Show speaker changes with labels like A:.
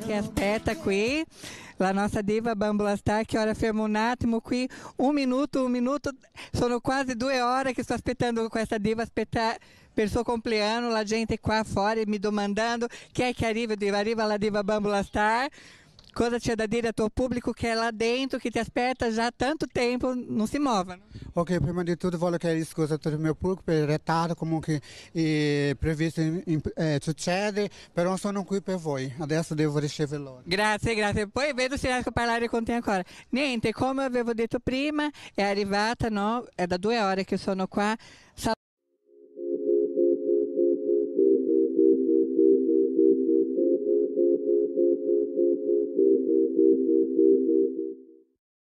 A: que aspetta aqui. la nossa diva Bambola que hora ora fermo un attimo qui, um minuto, um minuto, sono duas horas que estou esperando aspettando essa diva aspettare pessoa compleando, lá la gente qua fora me domandando quer que che arriva, diva, arriva la diva Bambola coisa tinha da diretor público que é lá dentro, que te espera já há tanto tempo, não se mova. Né?
B: Ok, primeiro de tudo, vou querer a todo meu público, pelo é retardo, como que é previsto succede, però sono qui per voi. Adesso devo riceverlo.
A: Graças, graças. Poi vedo se eu a parlare contém agora. Niente, como eu avevo dito prima, é arrivata, não é da que eu che sono qua.